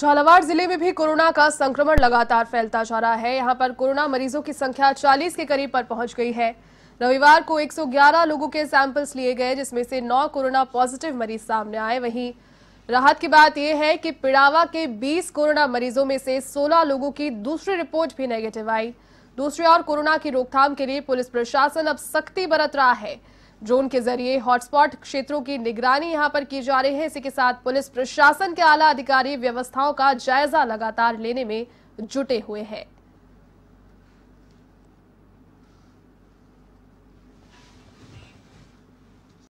झालावाड़ जिले में भी कोरोना का संक्रमण लगातार फैलता जा रहा है यहां पर कोरोना मरीजों की संख्या 40 के करीब पर पहुंच गई है रविवार को 111 लोगों के सैंपल्स लिए गए जिसमें से 9 कोरोना पॉजिटिव मरीज सामने आए वहीं राहत की बात यह है कि पिड़ावा के 20 कोरोना मरीजों में से 16 लोगों की दूसरी रिपोर्ट भी नेगेटिव आई दूसरी ओर कोरोना की रोकथाम के लिए पुलिस प्रशासन अब सख्ती बरत रहा है ड्रोन के जरिए हॉटस्पॉट क्षेत्रों की निगरानी यहां पर की जा रही है इसी के साथ पुलिस प्रशासन के आला अधिकारी व्यवस्थाओं का जायजा लगातार लेने में जुटे हुए हैं